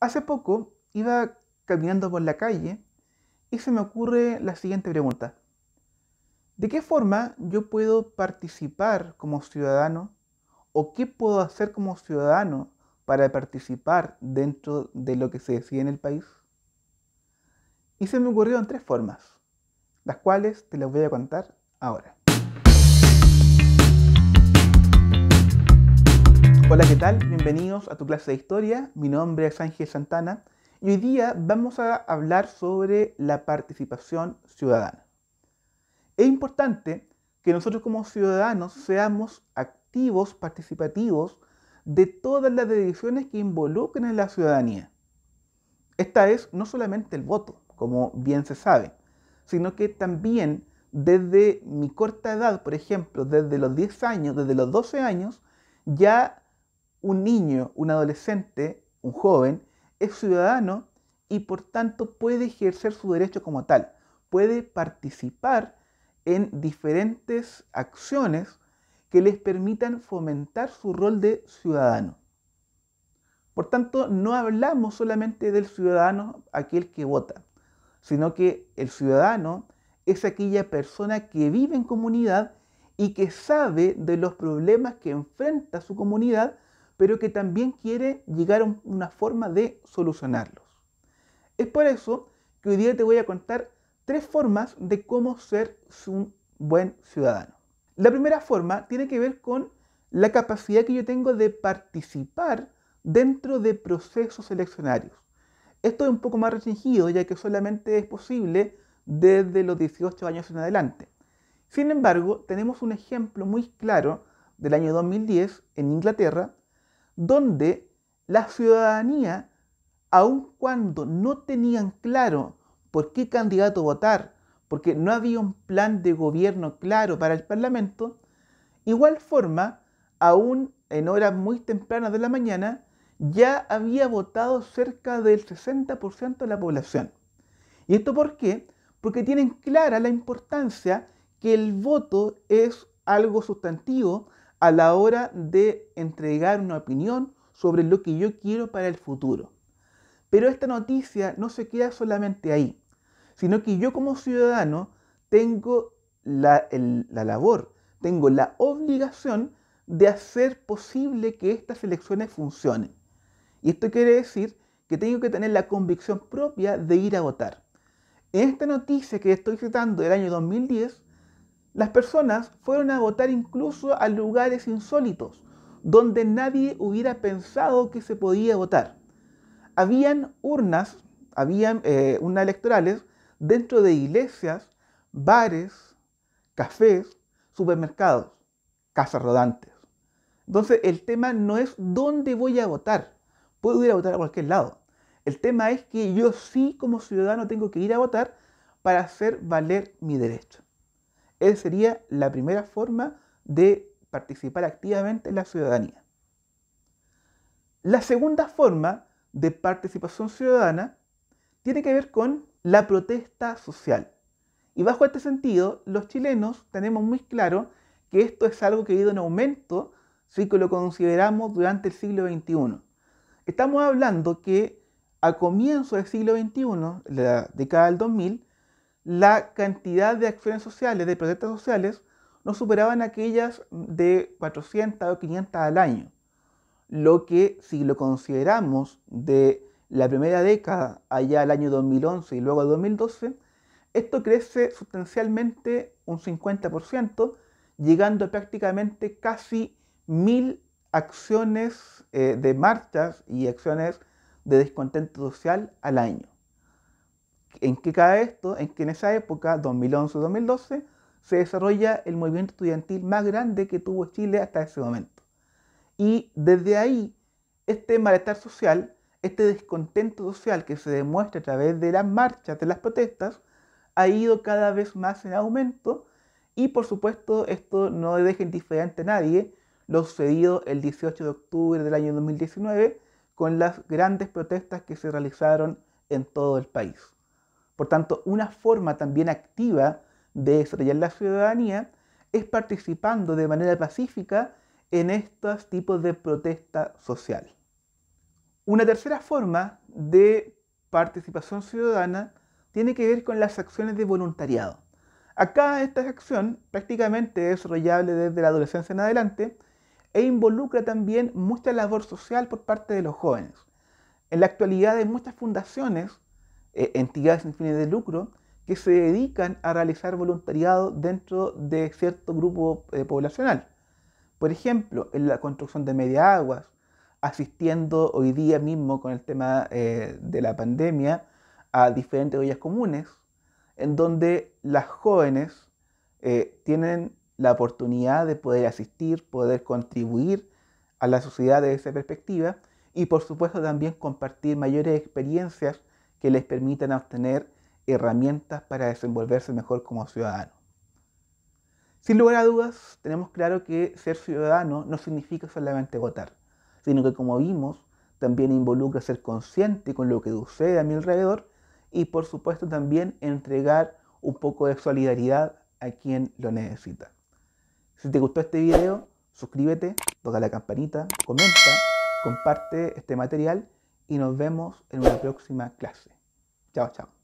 Hace poco iba caminando por la calle y se me ocurre la siguiente pregunta. ¿De qué forma yo puedo participar como ciudadano o qué puedo hacer como ciudadano para participar dentro de lo que se decide en el país? Y se me ocurrieron tres formas, las cuales te las voy a contar ahora. Hola, ¿qué tal? Bienvenidos a tu clase de historia. Mi nombre es Ángel Santana y hoy día vamos a hablar sobre la participación ciudadana. Es importante que nosotros como ciudadanos seamos activos, participativos de todas las decisiones que involucren a la ciudadanía. Esta es no solamente el voto, como bien se sabe, sino que también desde mi corta edad, por ejemplo, desde los 10 años, desde los 12 años, ya un niño, un adolescente, un joven, es ciudadano y por tanto puede ejercer su derecho como tal, puede participar en diferentes acciones que les permitan fomentar su rol de ciudadano. Por tanto, no hablamos solamente del ciudadano, aquel que vota, sino que el ciudadano es aquella persona que vive en comunidad y que sabe de los problemas que enfrenta su comunidad pero que también quiere llegar a una forma de solucionarlos. Es por eso que hoy día te voy a contar tres formas de cómo ser un buen ciudadano. La primera forma tiene que ver con la capacidad que yo tengo de participar dentro de procesos eleccionarios. Esto es un poco más restringido ya que solamente es posible desde los 18 años en adelante. Sin embargo, tenemos un ejemplo muy claro del año 2010 en Inglaterra donde la ciudadanía, aun cuando no tenían claro por qué candidato votar, porque no había un plan de gobierno claro para el Parlamento, igual forma, aún en horas muy tempranas de la mañana, ya había votado cerca del 60% de la población. ¿Y esto por qué? Porque tienen clara la importancia que el voto es algo sustantivo, a la hora de entregar una opinión sobre lo que yo quiero para el futuro. Pero esta noticia no se queda solamente ahí, sino que yo como ciudadano tengo la, labor, tengo la obligación de hacer posible que estas elecciones funcionen. Y esto quiere decir que tengo que tener la convicción propia de ir a votar. En esta noticia que estoy citando del año 2010, las personas fueron a votar incluso a lugares insólitos, donde nadie hubiera pensado que se podía votar. Habían urnas, habían eh, urnas electorales dentro de iglesias, bares, cafés, supermercados, casas rodantes. Entonces el tema no es dónde voy a votar, puedo ir a votar a cualquier lado. El tema es que yo sí como ciudadano tengo que ir a votar para hacer valer mi derecho. Él sería la primera forma de participar activamente en la ciudadanía. La segunda forma de participación ciudadana tiene que ver con la protesta social. Y bajo este sentido, los chilenos tenemos muy claro que esto es algo que ha ido en aumento si lo consideramos durante el siglo XXI. Estamos hablando que a comienzos del siglo XXI, la década del 2000, la cantidad de acciones sociales, de proyectos sociales, no superaban aquellas de 400 o 500 al año. Lo que, si lo consideramos de la primera década, allá al año 2011 y luego 2012, esto crece sustancialmente un 50%, llegando prácticamente casi mil acciones eh, de marchas y acciones de descontento social al año. ¿En qué cae esto? En que en esa época, 2011-2012, se desarrolla el movimiento estudiantil más grande que tuvo Chile hasta ese momento. Y desde ahí, este malestar social, este descontento social que se demuestra a través de las marchas, de las protestas, ha ido cada vez más en aumento y por supuesto esto no deja indiferente a nadie lo sucedido el 18 de octubre del año 2019 con las grandes protestas que se realizaron en todo el país. Por tanto, una forma también activa de desarrollar la ciudadanía es participando de manera pacífica en estos tipos de protesta social. Una tercera forma de participación ciudadana tiene que ver con las acciones de voluntariado. Acá esta acción prácticamente es desarrollable desde la adolescencia en adelante e involucra también mucha labor social por parte de los jóvenes. En la actualidad hay muchas fundaciones eh, entidades sin fines de lucro que se dedican a realizar voluntariado dentro de cierto grupo eh, poblacional. Por ejemplo, en la construcción de media aguas, asistiendo hoy día mismo con el tema eh, de la pandemia a diferentes ollas comunes, en donde las jóvenes tienen la oportunidad de poder asistir, poder contribuir a la sociedad desde esa perspectiva y por supuesto también compartir mayores experiencias que les permitan obtener herramientas para desenvolverse mejor como ciudadano. Sin lugar a dudas, tenemos claro que ser ciudadano no significa solamente votar, sino que como vimos, también involucra ser consciente con lo que sucede a mi alrededor y por supuesto también entregar un poco de solidaridad a quien lo necesita. Si te gustó este video, suscríbete, toca la campanita, comenta, comparte este material y nos vemos en una próxima clase. Chao, chao.